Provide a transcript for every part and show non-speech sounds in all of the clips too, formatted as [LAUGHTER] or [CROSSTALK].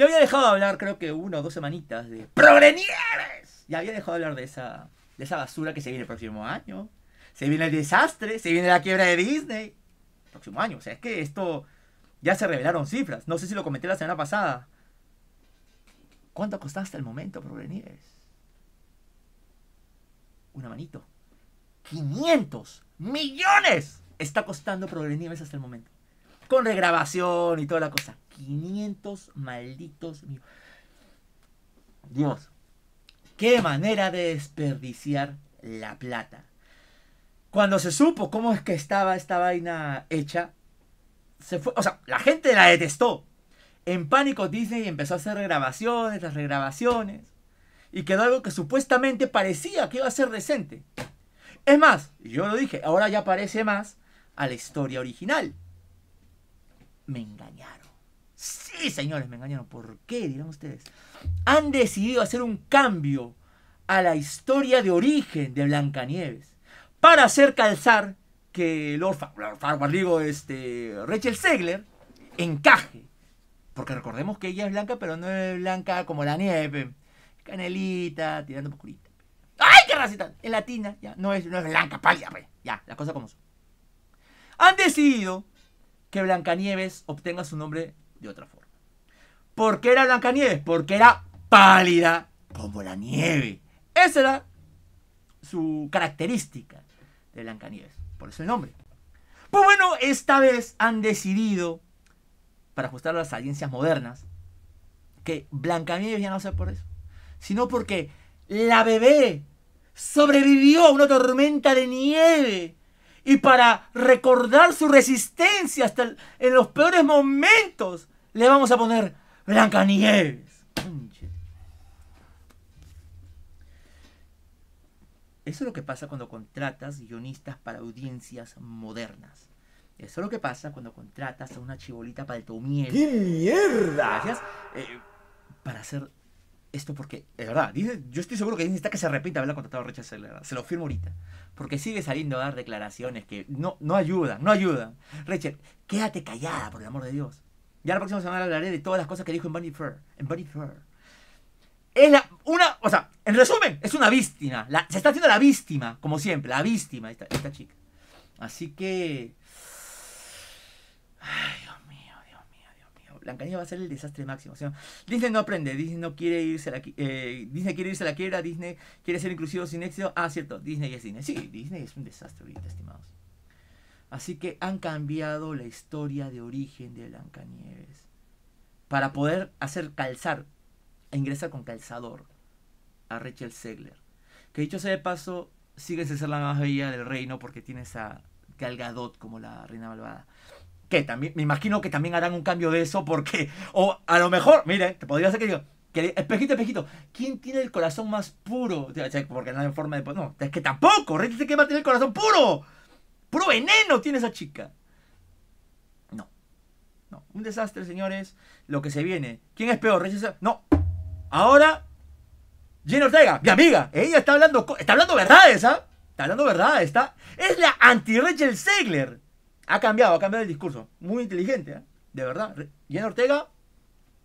Ya había dejado de hablar, creo que una o dos semanitas, de Progrenieves. Ya había dejado de hablar de esa, de esa basura que se viene el próximo año. Se viene el desastre, se viene la quiebra de Disney. El próximo año, o sea, es que esto ya se revelaron cifras. No sé si lo comenté la semana pasada. ¿Cuánto ha hasta el momento, Progrenieves? Una manito. 500 millones está costando Progrenieves hasta el momento con regrabación y toda la cosa. 500 malditos Dios, qué manera de desperdiciar la plata. Cuando se supo cómo es que estaba esta vaina hecha, se fue, o sea, la gente la detestó. En pánico Disney empezó a hacer regrabaciones, las regrabaciones, y quedó algo que supuestamente parecía que iba a ser decente. Es más, yo lo dije, ahora ya parece más a la historia original me engañaron. Sí, señores, me engañaron. ¿Por qué? Dirán ustedes. Han decidido hacer un cambio a la historia de origen de Blancanieves para hacer calzar que el orfan, digo, este, Rachel Segler encaje. Porque recordemos que ella es blanca, pero no es blanca como la nieve. Canelita, tirando oscurita. ¡Ay, qué racita! Es latina, ya. No es, no es blanca, pues. ya. Las cosas como son. Han decidido que Blancanieves obtenga su nombre de otra forma. ¿Por qué era Blancanieves? Porque era pálida como la nieve. Esa era su característica de Blancanieves. Por eso el nombre. Pues bueno, esta vez han decidido, para ajustar a las audiencias modernas, que Blancanieves ya no sea por eso, sino porque la bebé sobrevivió a una tormenta de nieve y para recordar su resistencia hasta en los peores momentos, le vamos a poner Blancanieves. Eso es lo que pasa cuando contratas guionistas para audiencias modernas. Eso es lo que pasa cuando contratas a una chibolita para el tomiel. ¡Qué mierda! Eh, para hacer esto porque, de verdad, yo estoy seguro que necesita que se repita haberla contratado a Richard Se lo firmo ahorita. Porque sigue saliendo a dar declaraciones que no, no ayudan, no ayudan. Richard, quédate callada, por el amor de Dios. Ya la próxima semana hablaré de todas las cosas que dijo en Bunny Fur. En Bunny Fur. Es una, o sea, en resumen, es una víctima. se está haciendo la víctima, como siempre, la víctima, esta chica. Así que... Blancanieves va a ser el desastre máximo. O Disney no aprende, Disney no quiere irse a la, eh, Disney quiere irse a la quiebra, Disney quiere ser inclusivo sin éxito. Ah, cierto, Disney es Disney. Sí, Disney es un desastre ahorita, estimados. Así que han cambiado la historia de origen de Blancanieves para poder hacer calzar, e ingresar con calzador a Rachel Segler. Que dicho sea de paso, sigue sin ser la más bella del reino porque tiene esa calgadot como la reina malvada que también, me imagino que también harán un cambio de eso porque, o a lo mejor, mire, te podría hacer que digo, espejito, espejito, ¿quién tiene el corazón más puro? Porque no hay forma de... No, es que tampoco, Rey dice que va a tener el corazón puro. Puro veneno tiene esa chica. No, no, un desastre, señores, lo que se viene. ¿Quién es peor, Rey? No, ahora, Jenny Ortega, mi amiga, ella está hablando, está hablando verdades, ¿ah? Está hablando verdades, está... Es la anti-Rachel Segler ha cambiado, ha cambiado el discurso. Muy inteligente, ¿eh? de verdad. Y en Ortega,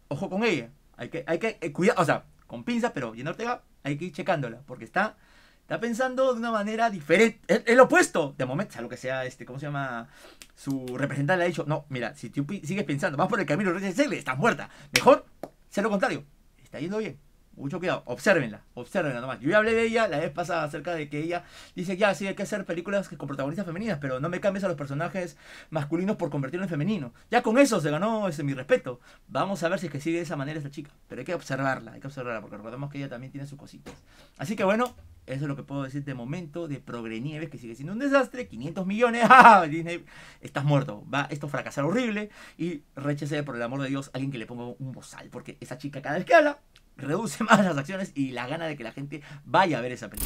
ojo con ella. Hay que, hay que eh, cuidar, o sea, con pinzas, pero en Ortega hay que ir checándola, porque está, está pensando de una manera diferente. El, opuesto, de momento, a lo que sea, este, ¿cómo se llama? Su representante le ha dicho, no, mira, si tú sigues pensando, vas por el camino de estás muerta. Mejor, sea lo contrario. Está yendo bien mucho cuidado, observenla, observenla nomás. Yo ya hablé de ella la vez pasada acerca de que ella dice, ya, sí, hay que hacer películas con protagonistas femeninas, pero no me cambies a los personajes masculinos por convertirlo en femenino. Ya con eso se ganó ese, mi respeto. Vamos a ver si es que sigue de esa manera esta chica. Pero hay que observarla, hay que observarla, porque recordemos que ella también tiene sus cositas. Así que bueno, eso es lo que puedo decir de momento de Progre Nieves, que sigue siendo un desastre. 500 millones, ¡ah! [LAUGHS] Disney, estás muerto. Va esto a fracasar horrible. Y réchese, por el amor de Dios, alguien que le ponga un bozal, porque esa chica cada vez que habla reduce [LAUGHS] más las acciones y la gana de que la gente vaya a ver esa película.